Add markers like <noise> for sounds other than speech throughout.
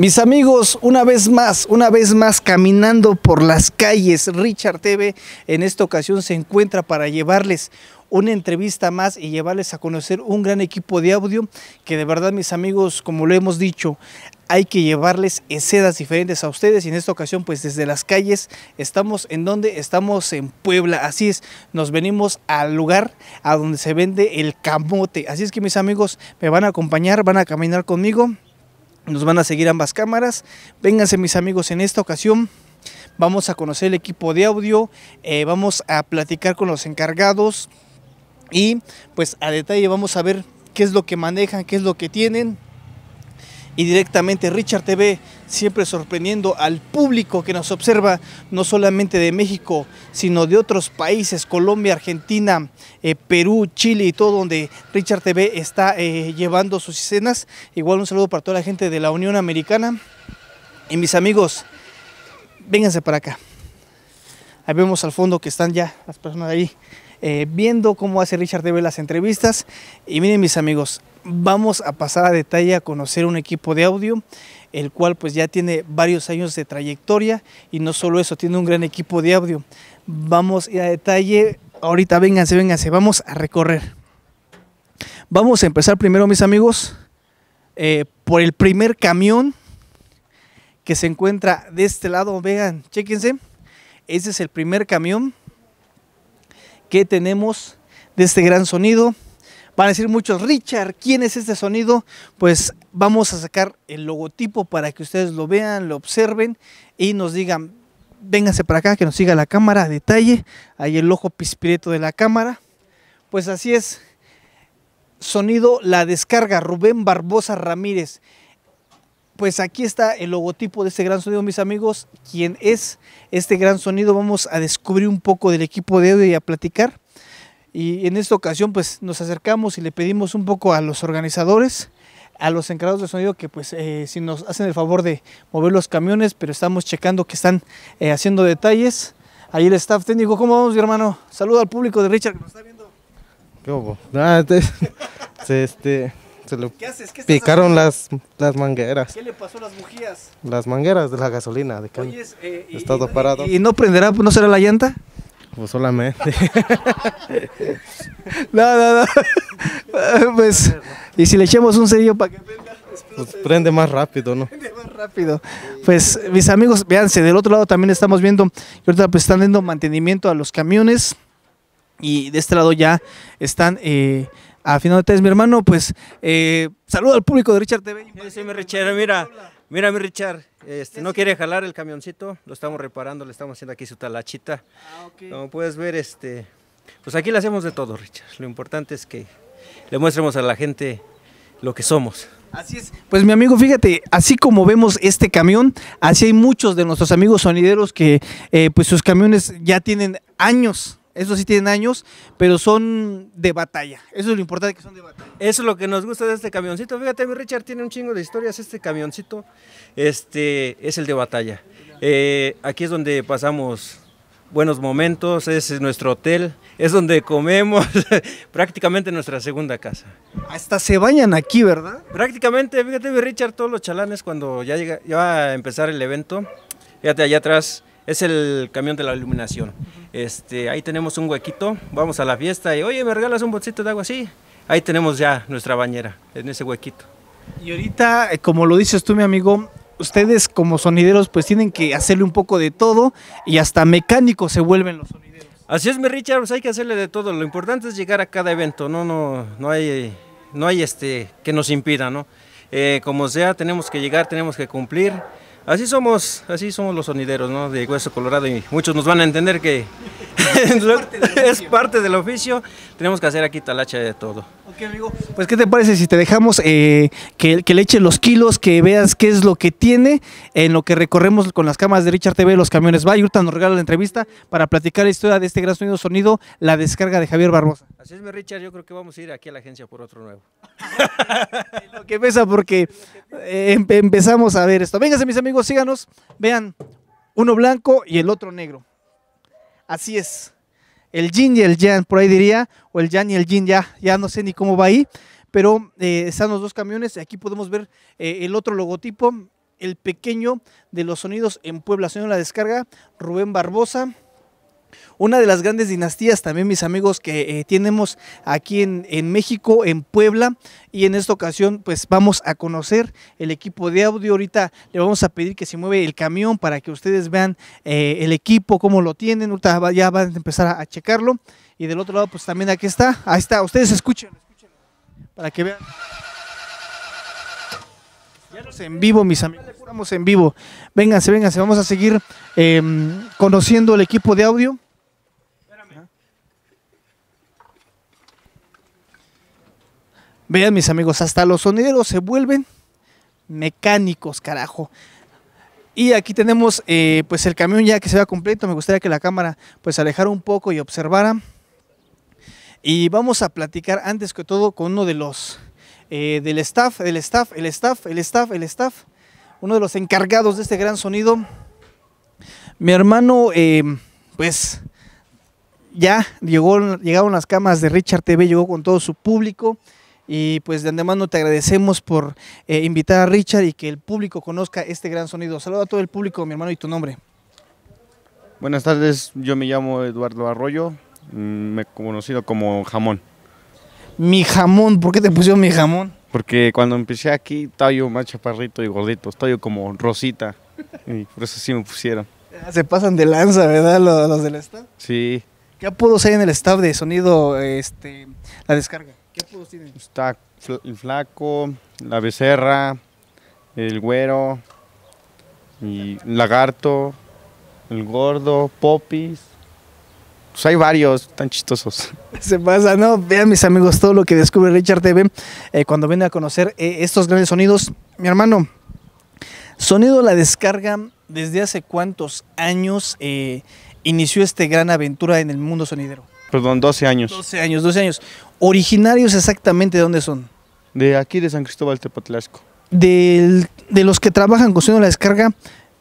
Mis amigos, una vez más, una vez más caminando por las calles, Richard TV en esta ocasión se encuentra para llevarles una entrevista más y llevarles a conocer un gran equipo de audio que de verdad mis amigos, como lo hemos dicho, hay que llevarles escenas diferentes a ustedes y en esta ocasión pues desde las calles estamos en donde estamos en Puebla, así es, nos venimos al lugar a donde se vende el camote, así es que mis amigos me van a acompañar, van a caminar conmigo nos van a seguir ambas cámaras. Vénganse mis amigos, en esta ocasión vamos a conocer el equipo de audio, eh, vamos a platicar con los encargados y pues a detalle vamos a ver qué es lo que manejan, qué es lo que tienen y directamente Richard TV, siempre sorprendiendo al público que nos observa, no solamente de México, sino de otros países, Colombia, Argentina, eh, Perú, Chile y todo donde Richard TV está eh, llevando sus escenas. Igual un saludo para toda la gente de la Unión Americana. Y mis amigos, vénganse para acá. Ahí vemos al fondo que están ya las personas ahí eh, viendo cómo hace Richard Debe las entrevistas. Y miren mis amigos, vamos a pasar a detalle a conocer un equipo de audio, el cual pues ya tiene varios años de trayectoria y no solo eso, tiene un gran equipo de audio. Vamos a detalle, ahorita vénganse, vénganse, vamos a recorrer. Vamos a empezar primero mis amigos eh, por el primer camión que se encuentra de este lado, vean, chéquense, ese es el primer camión que tenemos de este gran sonido. Van a decir muchos, Richard, ¿quién es este sonido? Pues vamos a sacar el logotipo para que ustedes lo vean, lo observen y nos digan, véngase para acá, que nos siga la cámara a detalle. Ahí el ojo pispireto de la cámara. Pues así es. Sonido La Descarga, Rubén Barbosa Ramírez pues aquí está el logotipo de este gran sonido, mis amigos. ¿Quién es este gran sonido? Vamos a descubrir un poco del equipo de audio y a platicar. Y en esta ocasión, pues nos acercamos y le pedimos un poco a los organizadores, a los encargados de sonido, que pues eh, si nos hacen el favor de mover los camiones, pero estamos checando que están eh, haciendo detalles. Ahí el staff técnico, ¿cómo vamos, mi hermano? Saludo al público de Richard que nos está viendo. Ah, <laughs> este, ¿Qué haces? picaron las, las mangueras. ¿Qué le pasó a las bujías? Las mangueras de la gasolina. De que eh, estado parado. ¿Y no prenderá, no será la llanta? Pues solamente. <laughs> no, no, no. <laughs> pues, y si le echamos un cerillo para que prenda. Pues prende más rápido, ¿no? Prende más rápido. Pues mis amigos, véanse, del otro lado también estamos viendo, ahorita pues están dando mantenimiento a los camiones y de este lado ya están eh, a final de tres, mi hermano, pues eh, saludo al público de Richard TV. mi Richard, mira, mira mi Richard, este, no quiere jalar el camioncito, lo estamos reparando, le estamos haciendo aquí su talachita. Ah, okay. Como puedes ver, este, pues aquí le hacemos de todo, Richard. Lo importante es que le muestremos a la gente lo que somos. Así es. Pues mi amigo, fíjate, así como vemos este camión, así hay muchos de nuestros amigos sonideros que eh, pues sus camiones ya tienen años eso sí tienen años, pero son de batalla. Eso es lo importante que son de batalla. Eso es lo que nos gusta de este camioncito. Fíjate, mi Richard tiene un chingo de historias. Este camioncito este, es el de batalla. Eh, aquí es donde pasamos buenos momentos, es nuestro hotel, es donde comemos, <laughs> prácticamente nuestra segunda casa. Hasta se bañan aquí, ¿verdad? Prácticamente, fíjate, mi Richard, todos los chalanes cuando ya, llega, ya va a empezar el evento, fíjate allá atrás, es el camión de la iluminación. Este, ahí tenemos un huequito, vamos a la fiesta y, oye, ¿me regalas un bolsito de agua así? Ahí tenemos ya nuestra bañera, en ese huequito. Y ahorita, eh, como lo dices tú, mi amigo, ustedes como sonideros pues tienen que hacerle un poco de todo y hasta mecánicos se vuelven los sonideros. Así es, mi Richard, pues, hay que hacerle de todo. Lo importante es llegar a cada evento, no, no, no hay, no hay este que nos impida, ¿no? Eh, como sea, tenemos que llegar, tenemos que cumplir. Así somos, así somos los sonideros, ¿no? De Hueso Colorado y muchos nos van a entender que <laughs> es, parte del oficio, tenemos que hacer aquí talacha de todo. Ok, amigo. Pues, ¿qué te parece si te dejamos eh, que, le eche los kilos, que veas qué es lo que tiene en lo que recorremos con las cámaras de Richard TV, los camiones va y nos regala la entrevista para platicar la historia de este gran sonido, sonido, la descarga de Javier Barbosa. Así es, mi Richard, yo creo que vamos a ir aquí a la agencia por otro nuevo. <laughs> lo que pesa porque eh, empezamos a ver esto. Vénganse, mis amigos, síganos, vean uno blanco y el otro negro. Así es. El yin y el yan, por ahí diría, o el yan y el yin, ya, ya no sé ni cómo va ahí, pero eh, están los dos camiones. Aquí podemos ver eh, el otro logotipo, el pequeño de los sonidos en Puebla, señor La Descarga, Rubén Barbosa. Una de las grandes dinastías también, mis amigos, que eh, tenemos aquí en, México, en Puebla, y en esta ocasión pues vamos a conocer el equipo de audio. Ahorita le vamos a pedir que se mueve el camión para que ustedes vean eh, el equipo, cómo lo tienen. Ahorita ya van a empezar a, checarlo. Y del otro lado pues también aquí está, ahí está, ustedes escuchen, para que vean. Ya en vivo, mis amigos. Estamos en vivo. Vénganse, vénganse. Vamos a seguir em, conociendo el equipo de audio. Vean mis amigos, hasta los sonideros se vuelven mecánicos, carajo. Y aquí tenemos eh, pues el camión ya que se vea completo. Me gustaría que la cámara pues alejara un poco y observara. Y vamos a platicar antes que todo con uno de los eh, del staff, el staff, el staff, el staff, el staff. Uno de los encargados de este gran sonido. Mi hermano, eh, pues ya llegó, llegaron las camas de Richard TV, llegó con todo su público. Y pues de antemano te agradecemos por eh, invitar a Richard y que el público conozca este gran sonido. Saluda a todo el público, mi hermano, y tu nombre. Buenas tardes, yo me llamo Eduardo Arroyo, mm, me he conocido como Jamón. Mi jamón, ¿por qué te pusieron mi jamón? Porque cuando empecé aquí, tallo, yo más y gordito, tallo como Rosita, y por eso sí me pusieron. Ah, se pasan de lanza, ¿verdad? Los, del staff. Sí. ¿Qué puedo hay en el staff de sonido, este, la descarga? Está el flaco, la becerra, el güero, y lagarto, el gordo, popis. Pues hay varios tan chistosos. <laughs> Se pasa, ¿no? Vean mis amigos todo lo que descubre Richard TV eh, cuando viene a conocer eh, estos grandes sonidos. Mi hermano, Sonido La Descarga, ¿desde hace cuántos años eh, inició esta gran aventura en el mundo sonidero? Perdón, 12 años. 12 años, 12 años. ¿Originarios exactamente de dónde son? De aquí, de San Cristóbal Tepatlasco. Del, de los que trabajan con la descarga,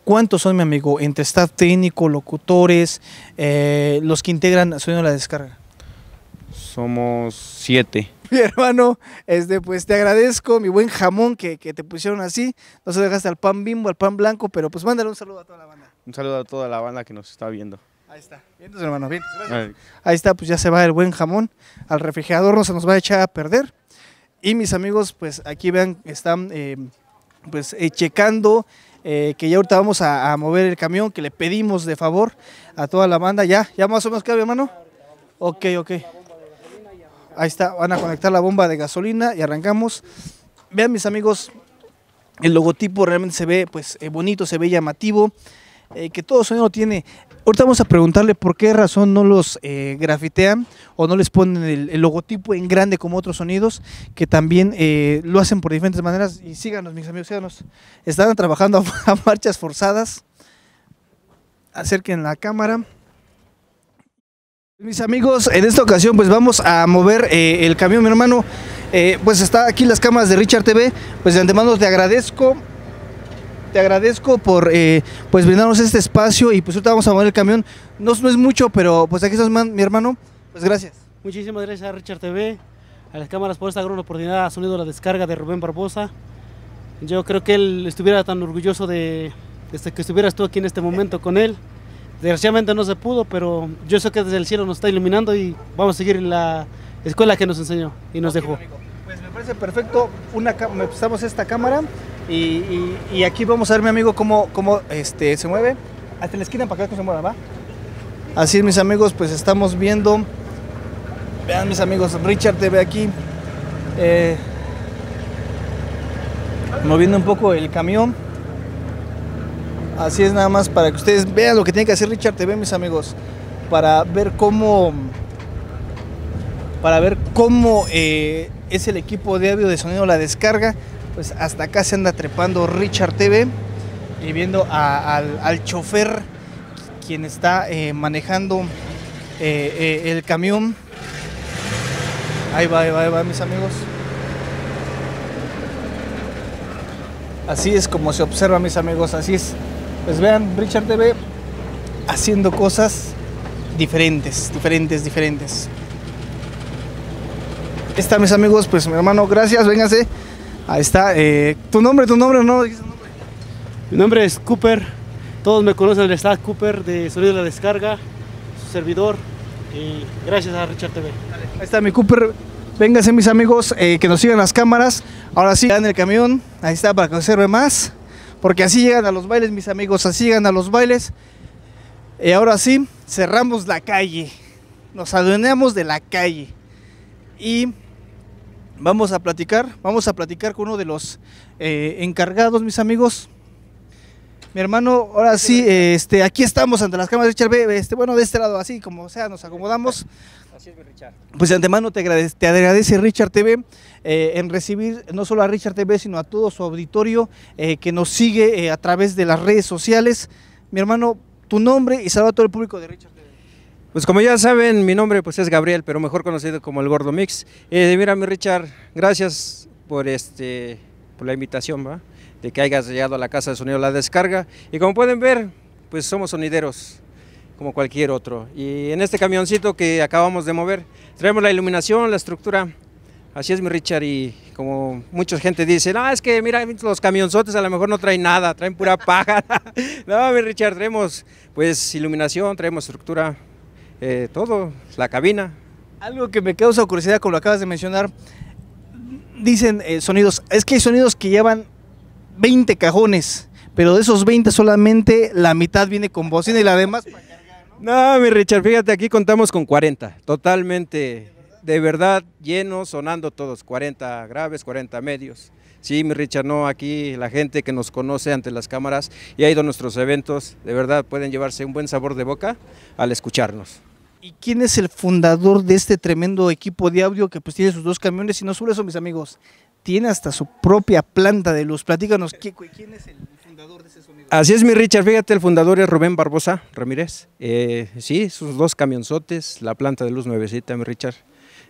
¿cuántos son, mi amigo? Entre staff técnico, locutores, eh, los que integran Sonido la Descarga. Somos siete. <laughs> Mi hermano, este, pues te agradezco, mi buen jamón que, que, te pusieron así. No se dejaste al pan bimbo, al pan blanco, pero pues mándale un saludo a toda la banda. Un saludo a toda la banda que nos está viendo. Ahí está. hermano, bien. Ahí está, pues ya se va el buen jamón. Al refrigerador no se nos va a echar a perder. Y mis amigos, pues aquí vean, están eh, pues eh, checando eh, que ya ahorita vamos a, mover el camión, que le pedimos de favor a toda la banda. Ya, ya más o menos cabe, hermano. Ok, ok. Ahí está, van a conectar la bomba de gasolina y arrancamos. Vean mis amigos, el logotipo realmente se ve pues bonito, se ve llamativo. que todo sonido tiene Ahorita vamos a preguntarle por qué razón no los eh, grafitean o no les ponen el, logotipo en grande como otros sonidos que también eh, lo hacen por diferentes maneras. Y síganos, mis amigos, síganos. Están trabajando <laughs> a, marchas forzadas. Acerquen la cámara. Mis amigos, en esta ocasión pues vamos a mover eh, el camión, mi hermano. pues está aquí las cámaras de Richard TV. Pues de antemano te agradezco te agradezco por eh, pues brindarnos este espacio y pues ahorita vamos a mover el camión. No, es mucho, pero pues aquí estás mi hermano. Pues gracias. Muchísimas gracias a Richard TV, a las cámaras por esta gran oportunidad, ha Sonido la Descarga de Rubén Barbosa. Yo creo que él estuviera tan orgulloso de, este, que estuvieras tú aquí en este momento con él. Desgraciadamente no se pudo, pero yo sé que desde el cielo nos está iluminando y vamos a seguir en la escuela que nos enseñó y nos dejó perfecto. Una, usamos esta cámara y, aquí vamos a ver, mi amigo, cómo, cómo este, se mueve. Hasta la esquina para que se mueva, Así es, mis amigos, pues estamos viendo. Vean, mis amigos, Richard te ve aquí. Eh, moviendo un poco el camión. Así es, nada más para que ustedes vean lo que tiene que hacer Richard TV, mis amigos. Para ver cómo. Para ver cómo. Eh, es el equipo de audio de sonido La Descarga. Pues hasta acá se anda trepando Richard TV y viendo al, chofer quien está eh, manejando eh, eh, el camión. Ahí va, ahí va, va, mis amigos. Así es como se observa, mis amigos. Así es. Pues vean, Richard TV haciendo cosas diferentes, diferentes, diferentes. Ahí está, mis amigos, pues mi hermano, gracias, véngase Ahí está. Eh, tu nombre, tu nombre, ¿no? Mi nombre es Cooper. Todos me conocen el Cooper de Sonido de la Descarga, su servidor. Y gracias a Richard TV. Ahí está mi Cooper. véngase mis amigos, eh, que nos sigan las cámaras. Ahora sí, en el camión. Ahí está, para que observe más. Porque así llegan a los bailes, mis amigos. Así llegan a los bailes. Y ahora sí, cerramos la calle. Nos adueñamos de la calle. Y vamos a platicar, vamos a platicar con uno de los eh, encargados, mis amigos. Mi hermano, ahora sí, este, aquí estamos ante las cámaras, de Richard. Este, bueno, de este lado, así como sea, nos acomodamos. Así es, Richard. Pues de antemano te agradece, te agradece Richard TV eh, en recibir no solo a Richard TV, sino a todo su auditorio eh, que nos sigue a través de las redes sociales. Mi hermano, tu nombre y saludo a todo el público de Richard. Pues como ya saben, mi nombre pues es Gabriel, pero mejor conocido como el Gordo Mix. Eh, mira, mi Richard, gracias por este por la invitación, ¿va? De que hayas llegado a la casa de sonido La Descarga. Y como pueden ver, pues somos sonideros, como cualquier otro. Y en este camioncito que acabamos de mover, traemos la iluminación, la estructura. Así es, mi Richard, y como mucha gente dice, no, es que mira, los camionzotes a lo mejor no traen nada, traen pura paja. <laughs> no, mi Richard, traemos pues iluminación, traemos estructura, eh, todo, la cabina. Algo que me causa curiosidad, como lo acabas de mencionar, dicen eh, sonidos, es que hay sonidos que llevan 20 cajones, pero de esos 20 solamente la mitad viene con bocina y la demás... Para ¿no? no, mi Richard, fíjate, aquí contamos con 40, totalmente, de verdad, llenos, sonando todos, 40 graves, 40 medios. Sí, mi Richard, no, aquí la gente que nos conoce ante las cámaras y ha ido a nuestros eventos, de verdad pueden llevarse un buen sabor de boca al escucharnos. ¿Y quién es el fundador de este tremendo equipo de audio que pues tiene sus dos camiones? Y no solo eso, mis amigos, tiene hasta su propia planta de luz. Platícanos, ¿quién es el fundador de ese sonido? Así es, mi Richard. Fíjate, el fundador es Rubén Barbosa Ramírez. Eh, sí, sus dos camionzotes, la planta de luz nuevecita, mi Richard,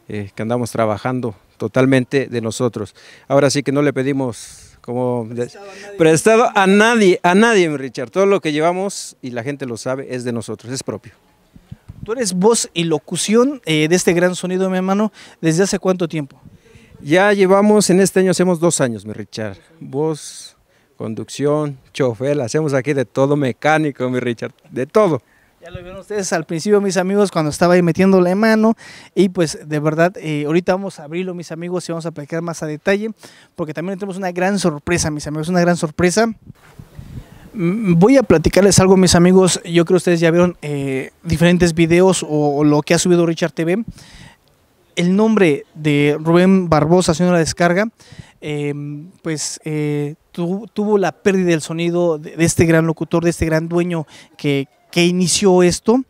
eh, que andamos trabajando totalmente de nosotros. Ahora sí que no le pedimos como prestado a nadie, a nadie, mi Richard. Todo lo que llevamos y la gente lo sabe es de nosotros, es propio. Tú eres voz y locución eh, de este gran sonido, mi hermano, ¿desde hace cuánto tiempo? Ya llevamos, en este año hacemos dos años, mi Richard. Voz, conducción, chofer, hacemos aquí de todo mecánico, mi Richard, de todo. Ya lo vieron ustedes al principio, mis amigos, cuando estaba ahí metiéndole mano. Y pues de verdad, eh, ahorita vamos a abrirlo, mis amigos, y vamos a platicar más a detalle, porque también tenemos una gran sorpresa, mis amigos, una gran sorpresa. Mm, voy a platicarles algo, mis amigos. Yo creo que ustedes ya vieron eh, diferentes videos o, lo que ha subido Richard TV. El nombre de Rubén Barbosa haciendo la descarga, em, pues eh, tuvo la pérdida del sonido de, este gran locutor, de este gran dueño que, inició esto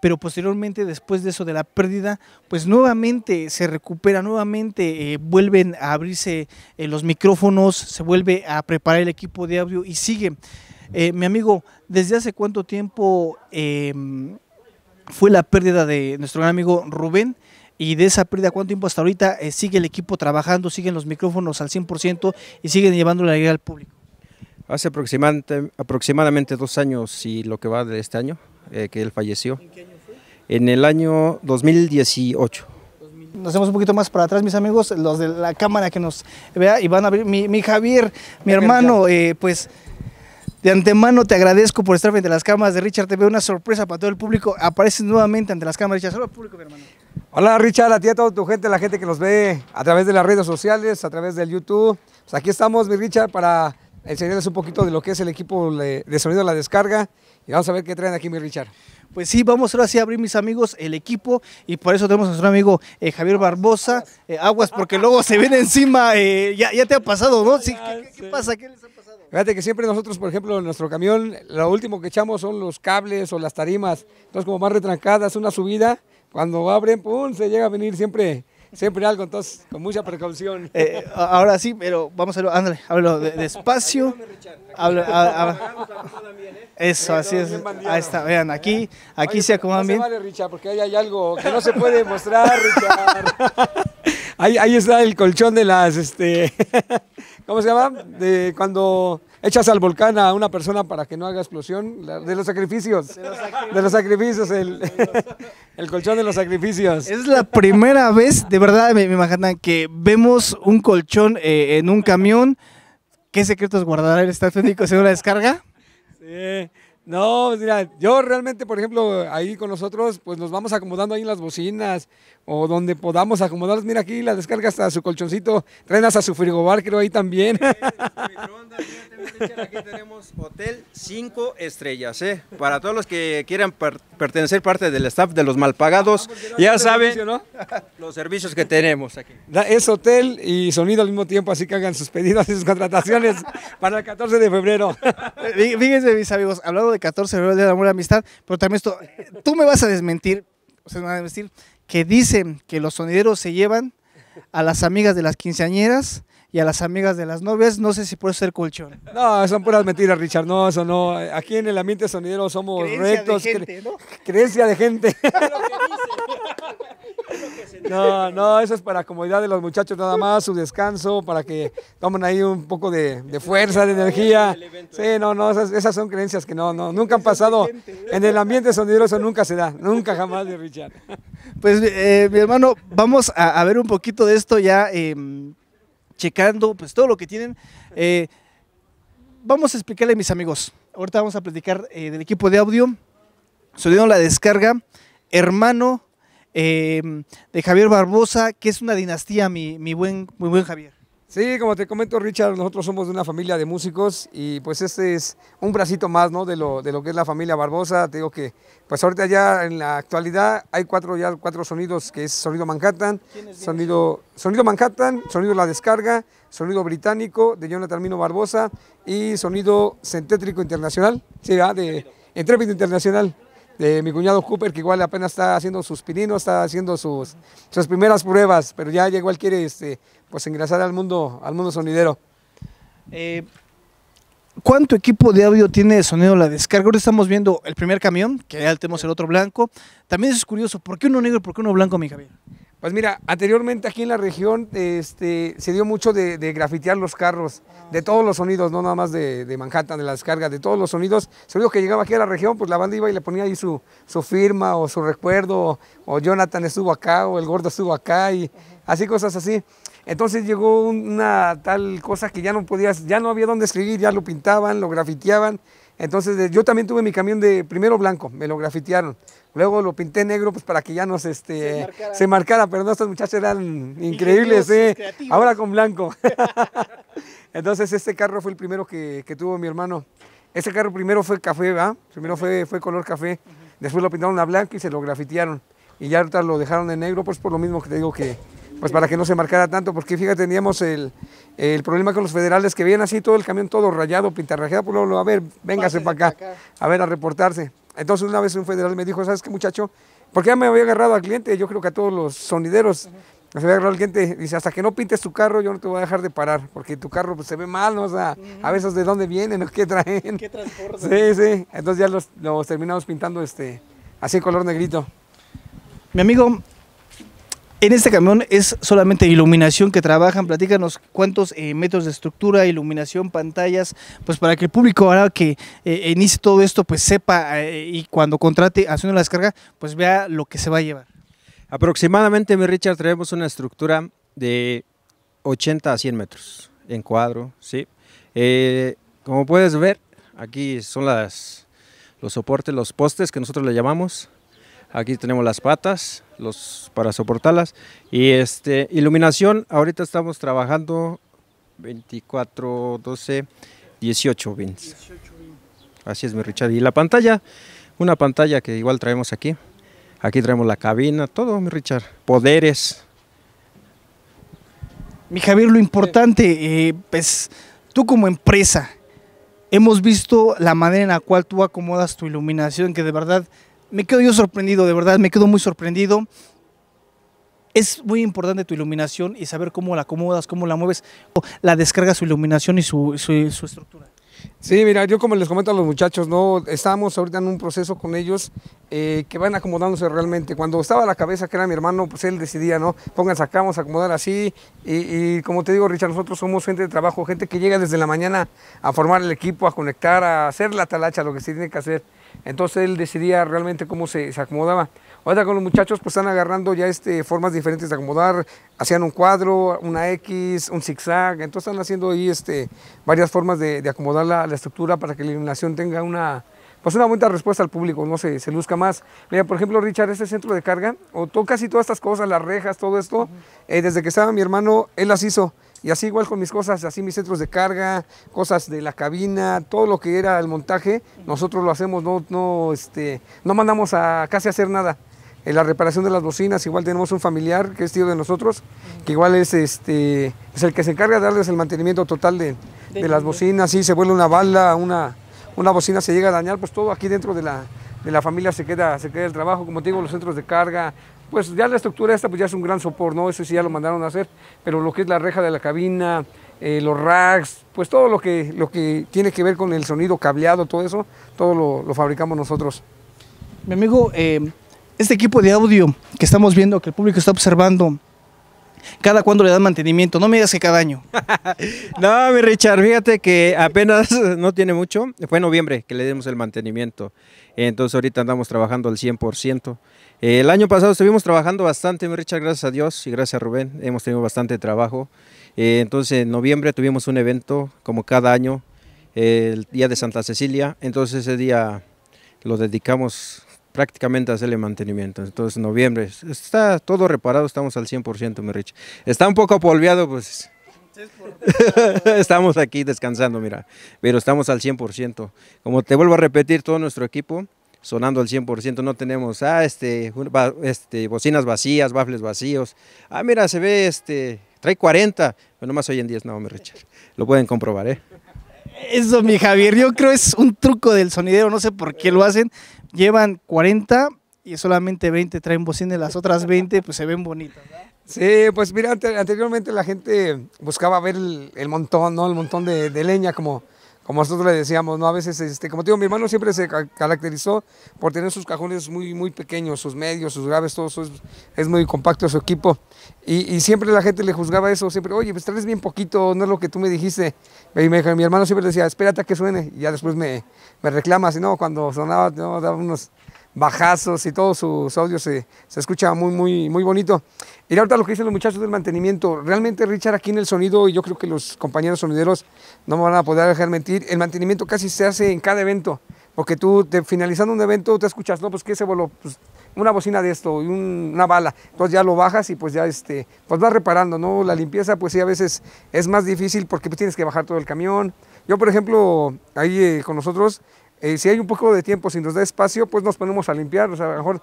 pero posteriormente después de eso de la pérdida, pues nuevamente se recupera, nuevamente eh, vuelven a abrirse eh, los micrófonos, se vuelve a preparar el equipo de audio y sigue. Eh, mi amigo, ¿desde hace cuánto tiempo em, fue la pérdida de nuestro gran amigo Rubén? Y de esa pérdida, ¿cuánto tiempo hasta ahorita eh, sigue el equipo trabajando, siguen los micrófonos al 100% y siguen llevando la idea al público? Hace aproximadamente, aproximadamente dos años y lo que va de este año, eh, que él falleció. ¿En qué año fue? En el año 2018 nos hacemos un poquito más para atrás, mis amigos, los de la cámara que nos vea y van a ver, Mi, Javier, mi hermano, pues de antemano te agradezco por estar frente a las cámaras de Richard Te veo Una sorpresa para todo el público. Apareces nuevamente ante las cámaras, Richard. Solo público, mi hermano. Hola, Richard. A ti, a toda tu gente, la gente que nos ve a través de las redes sociales, a través del YouTube. Pues aquí estamos, mi Richard, para enseñarles un poquito de lo que es el equipo de sonido de la descarga. Y vamos a ver qué traen aquí, mi Richard. Pues sí, vamos ahora sí a abrir, mis amigos, el equipo. Y por eso tenemos a nuestro amigo eh, Javier Barbosa. Eh, aguas, porque luego se viene encima. Eh, ya, te ha pasado, ¿no? ¿qué, pasa? ¿Qué les ha Fíjate que siempre nosotros, por ejemplo, en nuestro camión, lo último que echamos son los cables o las tarimas. Entonces, como más retrancadas, una subida, cuando abren, ¡pum!, se llega a venir siempre siempre algo, entonces con mucha precaución. Eh, eh, ahora sí, pero vamos a ándale, háblalo despacio. Hablo, a, ¿eh? eso, así es. Ahí está, vean, aquí, aquí se acomodan vale, Richard, porque ahí hay algo que no se puede mostrar, Richard. <laughs> Ahí, está el colchón de las, este, <laughs> ¿cómo se llama? De cuando echas al volcán a una persona para que no haga explosión, de los sacrificios. De los sacrificios, <laughs> el, colchón de los sacrificios. Es la primera vez, de verdad, me, me imaginan, que vemos un colchón eh, en un camión. ¿Qué secretos guardará el estado según la descarga? Sí. No, pues mira, yo realmente, por ejemplo, ahí con nosotros, pues nos vamos acomodando ahí en las bocinas o donde podamos acomodarnos. Mira aquí, las descargas hasta su colchoncito, trenas a su frigobar, creo ahí también. <laughs> aquí tenemos hotel 5 estrellas, ¿eh? Para todos los que quieran pertenecer parte del staff de los mal pagados ah, ya saben <laughs> los servicios que tenemos aquí. Es hotel y sonido al mismo tiempo, así que hagan sus pedidos y sus contrataciones <laughs> para el 14 de febrero. <laughs> Fíjense, mis amigos, hablando de 14 de febrero, de Amor y Amistad, pero también esto, tú me vas a desmentir, o sea, me vas a desmentir, que dicen que los sonideros se llevan a las amigas de las quinceañeras y a las amigas de las novias, no sé si puede ser colchón. No, son puras mentiras, Richard. No, eso no. Aquí en el ambiente sonidero somos rectos. Creencia de gente. <laughs> <laughs> No, no, eso es para comodidad de los muchachos nada más, su descanso, para que tomen ahí un poco de, fuerza, de energía. Sí, ¿eh? no, no, esas, son creencias que no, no, nunca han pasado. ¿eh? En el ambiente sonidero eso nunca se da, nunca jamás de Richard. Pues eh, mi hermano, vamos a, ver un poquito de esto ya. Em, checando pues todo lo que tienen. Eh, vamos a explicarle a mis amigos. Ahorita vamos a platicar eh, del equipo de audio. Subieron la descarga, hermano eh, de Javier Barbosa, que es una dinastía, mi, mi buen, buen Javier. Sí, como te comento Richard, nosotros somos de una familia de músicos y pues este es un bracito más ¿no? de, lo, de lo que es la familia Barbosa. Te digo que pues ahorita ya en la actualidad hay cuatro, ya cuatro sonidos que es sonido Manhattan, sonido, sonido Manhattan, sonido La Descarga, sonido británico de Jonathan Mino Barbosa y sonido centétrico internacional, sí, de Entrépido Internacional de mi cuñado Cooper, que igual apenas está haciendo sus pininos, está haciendo sus, sus primeras pruebas, pero ya igual quiere este, pues ingresar al mundo, al mundo sonidero. Eh, ¿Cuánto equipo de audio tiene de sonido la descarga? Ahora estamos viendo el primer camión, que ya tenemos el otro blanco. También es curioso, ¿por qué uno negro y por qué uno blanco, mi Javier? Pues mira, anteriormente aquí en la región este, se dio mucho de, grafitear los carros, de ah, todos los sonidos, no nada más de, Manhattan, de las cargas, de todos los sonidos. Se dijo que llegaba aquí a la región, pues la banda iba y le ponía ahí su, firma o su recuerdo, o, Jonathan estuvo acá, o el gordo estuvo acá, y así cosas así. Entonces llegó una tal cosa que ya no podías, ya no había dónde escribir, ya lo pintaban, lo grafiteaban, entonces eh, yo también tuve mi camión de primero blanco, me lo grafitearon. Luego lo pinté negro pues para que ya no se, este, marcara. pero no, estas muchachas eran increíbles, ¿eh? ahora con blanco. <laughs> Entonces este carro fue el primero que, tuvo mi hermano. Este carro primero fue café, Primero fue, fue color café, después lo pintaron a blanco y se lo grafitearon. Y ya ahorita lo dejaron en negro, pues por lo mismo que te digo que pues para que no se marcara tanto, porque fíjate, teníamos el, problema con los federales que vienen así todo el camión todo rayado, pintarrajeado, pues luego, a ver, véngase para acá, a ver, a reportarse. Entonces una vez un federal me dijo, ¿sabes qué muchacho? Porque ya me había agarrado al cliente, yo creo que a todos los sonideros. Me había agarrado al cliente, dice, hasta que no pintes tu carro, yo no te voy a dejar de parar, porque tu carro pues, se ve mal, ¿no? O sea, a veces de dónde vienen, qué traen. ¿Qué Sí, sí. Entonces ya los, terminamos pintando este, así en color negrito. Mi amigo, en este camión es solamente iluminación que trabajan. Platícanos cuántos eh, metros de estructura, iluminación, pantallas, pues para que el público ahora que eh, inicie todo esto, pues sepa eh, y cuando contrate haciendo la descarga, pues vea lo que se va a llevar. Aproximadamente, mi Richard, traemos una estructura de 80 a 100 metros en cuadro, ¿sí? como puedes ver, aquí son las, los soportes, los postes que nosotros le llamamos. Aquí tenemos las patas los, para soportarlas. Y este, iluminación, ahorita estamos trabajando 24, 12, 18 bins. Así es, mi Richard. Y la pantalla, una pantalla que igual traemos aquí. Aquí traemos la cabina, todo, mi Richard. Poderes. Mi Javier, lo importante, eh, pues tú como empresa, hemos visto la manera en la cual tú acomodas tu iluminación, que de verdad me quedo yo sorprendido, de verdad, me quedo muy sorprendido. Es muy importante tu iluminación y saber cómo la acomodas, cómo la mueves, la descarga su iluminación y su, su, su estructura. Sí, mira, yo como les comento a los muchachos, no estamos ahorita en un proceso con ellos eh, que van acomodándose realmente. Cuando estaba la cabeza, que era mi hermano, pues él decidía, ¿no? Pónganse acá, acomodar así. Y, como te digo, Richard, nosotros somos gente de trabajo, gente que llega desde la mañana a formar el equipo, a conectar, a hacer la talacha, lo que se tiene que hacer. Entonces él decidía realmente cómo se, se acomodaba. Ahora con los muchachos pues están agarrando ya este, formas diferentes de acomodar, hacían un cuadro, una X, un zigzag, entonces están haciendo ahí este, varias formas de, acomodar la, estructura para que la iluminación tenga una, pues una buena respuesta al público, no se, se luzca más. Mira, por ejemplo, Richard, este centro de carga, o todo, casi todas estas cosas, las rejas, todo esto, eh, desde que estaba mi hermano, él las hizo. Y así igual con mis cosas, así mis centros de carga, cosas de la cabina, todo lo que era el montaje, nosotros lo hacemos, no, no, este, no mandamos a casi hacer nada. En la reparación de las bocinas, igual tenemos un familiar que es tío de nosotros, que igual es, este, es el que se encarga de darles el mantenimiento total de, de las bocinas. Si se vuelve una bala, una, una bocina se llega a dañar, pues todo aquí dentro de la, familia se queda, se queda el trabajo. Como te digo, los centros de carga, pues ya la estructura esta pues ya es un gran soporte, ¿no? Eso sí ya lo mandaron a hacer, pero lo que es la reja de la cabina, eh, los racks, pues todo lo que, lo que tiene que ver con el sonido cableado, todo eso, todo lo, lo fabricamos nosotros. Mi amigo, eh, este equipo de audio que estamos viendo, que el público está observando, ¿Cada cuándo le dan mantenimiento? No me digas que cada año. <laughs> no, mi Richard, fíjate que apenas <laughs> no tiene mucho. Fue en noviembre que le dimos el mantenimiento. Entonces ahorita andamos trabajando al 100%. El año pasado estuvimos trabajando bastante, mi Richard, gracias a Dios y gracias a Rubén. Hemos tenido bastante trabajo. Eh, entonces en noviembre tuvimos un evento, como cada año, el día de Santa Cecilia. Entonces ese día lo dedicamos prácticamente hacerle mantenimiento. Entonces, noviembre está todo reparado, estamos al 100%, mi Está un poco polviado, pues <laughs> estamos aquí descansando, mira, pero estamos al 100%. Como te vuelvo a repetir, todo nuestro equipo sonando al 100%, no tenemos ah, este, este, bocinas vacías, bafles vacíos. Ah, mira, se ve este, trae 40, pero más hoy en 10, no, mi Richard. Lo pueden comprobar, ¿eh? Eso, mi Javier, yo creo es un truco del sonidero, no sé por qué lo hacen, llevan 40 y solamente 20 traen bocina y las otras 20 pues se ven bonitas. Sí, pues mira, anteriormente la gente buscaba ver el, montón, ¿no? El montón de leña como como nosotros le decíamos, ¿no? A veces, este, como digo, mi hermano siempre se caracterizó por tener sus cajones muy, muy pequeños, sus medios, sus graves, todo eso es, muy compacto su equipo. Y, siempre la gente le juzgaba eso, siempre, oye, pues traes bien poquito, no es lo que tú me dijiste. Y mi hermano siempre decía, espérate a que suene, y ya después me, me reclamas. no, cuando sonaba, no, daba unos bajazos y todos sus audios se, se escucha muy, muy, muy bonito. Y ahorita lo que dicen los muchachos del mantenimiento, realmente Richard aquí en el sonido, y yo creo que los compañeros sonideros no me van a poder dejar mentir, el mantenimiento casi se hace en cada evento, porque tú te, finalizando un evento te escuchas, no, pues qué se voló, pues una bocina de esto y una bala, entonces ya lo bajas y pues ya este, pues vas reparando, ¿no? La limpieza pues sí a veces es más difícil porque pues, tienes que bajar todo el camión. Yo por ejemplo, ahí eh, con nosotros eh, si hay un poco de tiempo, si nos da espacio, pues nos ponemos a limpiar, o sea, a lo mejor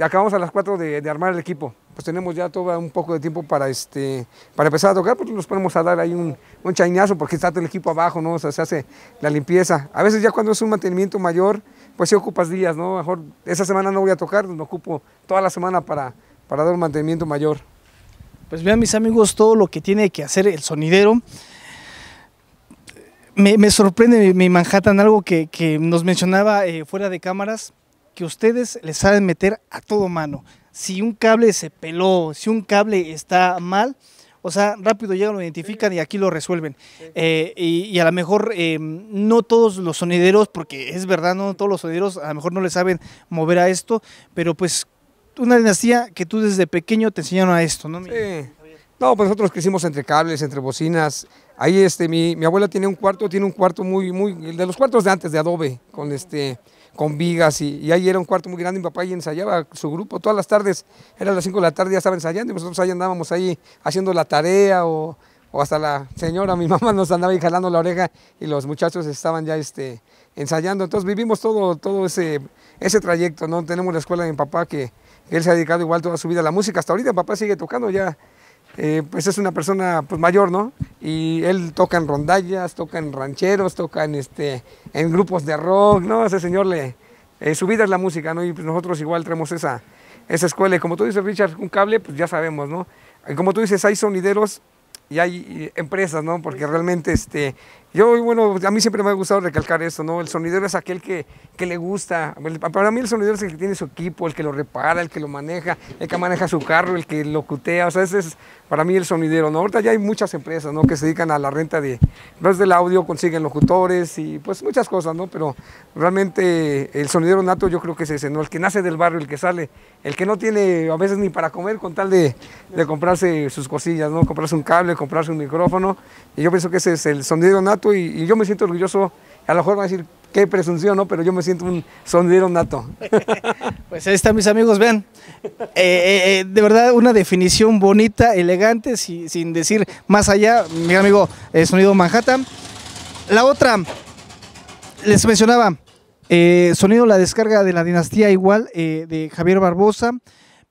acabamos a las 4 de, armar el equipo, pues tenemos ya todo un poco de tiempo para, este, para empezar a tocar, pues nos ponemos a dar ahí un, un porque está todo el equipo abajo, ¿no? O sea, se hace la limpieza. A veces ya cuando es un mantenimiento mayor, pues sí ocupas días, ¿no? A lo mejor esa semana no voy a tocar, pues me ocupo toda la semana para, para dar un mantenimiento mayor. Pues vean mis amigos todo lo que tiene que hacer el sonidero me, sorprende mi, Manhattan, algo que, nos mencionaba eh, fuera de cámaras, que ustedes les saben meter a todo mano. Si un cable se peló, si un cable está mal, o sea, rápido llegan, lo identifican y aquí lo resuelven. Eh, y, a lo mejor eh, no todos los sonideros, porque es verdad, no todos los sonideros a lo mejor no le saben mover a esto, pero pues una dinastía que tú desde pequeño te enseñaron a esto, ¿no? Sí. No, pues nosotros crecimos entre cables, entre bocinas. Ahí este, mi, mi, abuela tiene un cuarto, tiene un cuarto muy, muy, de los cuartos de antes, de adobe, con este, con vigas y, ahí era un cuarto muy grande, mi papá ahí ensayaba su grupo todas las tardes, era las 5 de la tarde ya estaba ensayando y nosotros ahí andábamos ahí haciendo la tarea o, hasta la señora, mi <laughs> mamá nos andaba ahí jalando la oreja y los muchachos estaban ya este, ensayando, entonces vivimos todo, todo ese, ese trayecto, ¿no? Tenemos la escuela de mi papá que, que él se ha dedicado igual toda su vida a la música, hasta ahorita mi papá sigue tocando ya eh, pues es una persona pues, mayor, ¿no? Y él toca en rondallas, toca en rancheros, toca en, este, en grupos de rock, ¿no? Ese señor le... Eh, su vida es la música, ¿no? Y pues, nosotros igual traemos esa, esa escuela. Y como tú dices, Richard, un cable, pues ya sabemos, ¿no? como tú dices, hay sonideros y hay eh, empresas, ¿no? Porque realmente este, yo, bueno, a mí siempre me ha gustado recalcar esto, ¿no? El sonidero es aquel que, que, le gusta. Para mí el sonidero es el que tiene su equipo, el que lo repara, el que lo maneja, el que maneja su carro, el que lo cutea. O sea, ese es para mí el sonidero, ¿no? Ahorita ya hay muchas empresas, ¿no? Que se dedican a la renta de... es pues, del audio consiguen locutores y pues muchas cosas, ¿no? Pero realmente el sonidero nato yo creo que es ese, ¿no? El que nace del barrio, el que sale, el que no tiene a veces ni para comer con tal de, de comprarse sus cosillas, ¿no? Comprarse un cable, comprarse un micrófono. Y yo pienso que ese es el sonidero nato y, yo me siento orgulloso. A lo mejor va a decir, qué presunción, ¿no? Pero yo me siento un sonidero nato. <laughs> pues ahí están mis amigos, vean. Eh, eh, eh, de verdad, una definición bonita, elegante, sin decir más allá, mi amigo Sonido Manhattan. La otra, les mencionaba, Sonido La Descarga de la Dinastía Igual, de Javier Barbosa,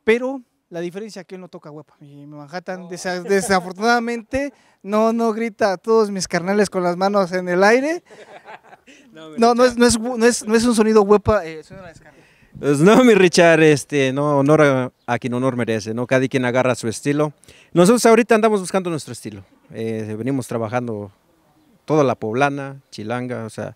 pero la diferencia es que uno no toca huepa. mi Manhattan, oh. desafortunadamente, no, no grita a todos mis carnales con las manos en el aire. <laughs> No, no, es, un sonido huepa, eh, descarga. pues no, mi Richard, este, no, honor a, quien honor merece, ¿no? Cada quien agarra su estilo. Nosotros ahorita andamos buscando nuestro estilo. Eh, venimos trabajando toda la poblana, chilanga, o sea,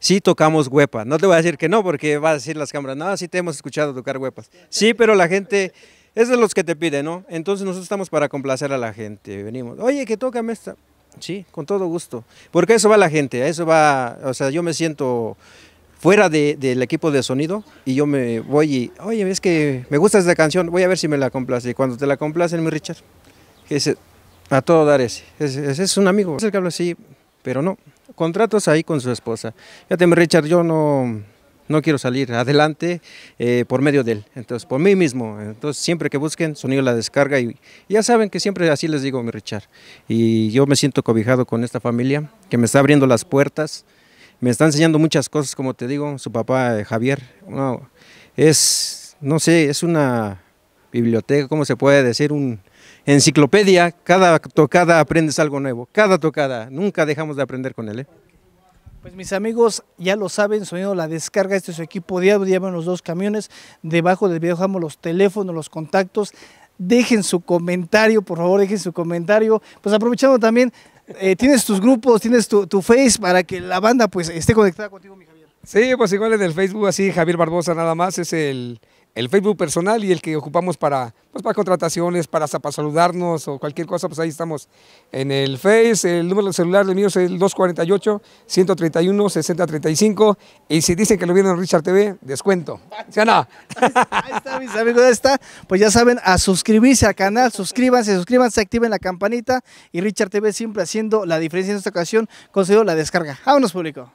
sí tocamos huepa. No te voy a decir que no, porque va a decir las cámaras, no, sí te hemos escuchado tocar huepas. Sí, pero la gente es de los que te piden, ¿no? Entonces nosotros estamos para complacer a la gente, venimos, oye, que tócame esta. Sí, con todo gusto, porque eso va la gente, a eso va, o sea, yo me siento fuera del equipo de sonido y yo me voy y, oye, es que me gusta esta canción, voy a ver si me la complace. Y cuando te la complacen, mi Richard, que a todo dar ese, es, es un amigo, es el que habla así, pero no, contratos ahí con su esposa. Fíjate, mi Richard, yo no no quiero salir adelante eh, por medio de él, entonces por mí mismo. Entonces siempre que busquen, sonido la descarga y ya saben que siempre así les digo, mi Richard. Y yo me siento cobijado con esta familia que me está abriendo las puertas, me está enseñando muchas cosas, como te digo, su papá eh, Javier, es, no sé, es una biblioteca, ¿cómo se puede decir? Un, enciclopedia, cada tocada aprendes algo nuevo, cada tocada, nunca dejamos de aprender con él. ¿eh? Pues mis amigos ya lo saben, Sonido La Descarga, este su equipo diario, llevan los dos camiones, debajo del video dejamos los teléfonos, los contactos, dejen su comentario, por favor, dejen su comentario. Pues aprovechando también, eh, tienes tus grupos, tienes tu, tu, Face para que la banda pues esté conectada contigo, mi Javier. Sí, pues igual en el Facebook así, Javier Barbosa nada más, es el, el Facebook personal y el que ocupamos para, pues, para contrataciones, para, para saludarnos o cualquier cosa, pues ahí estamos en el Face. El número celular de mío es el 248-131-6035. Y si dicen que lo vieron en Richard TV, descuento. ¿Sí o no? Ahí está, mis amigos, ahí está. Pues ya saben, a suscribirse al canal, suscríbanse, suscríbanse, activen la campanita. Y Richard TV siempre haciendo la diferencia en esta ocasión, concedo la descarga. Vámonos, público.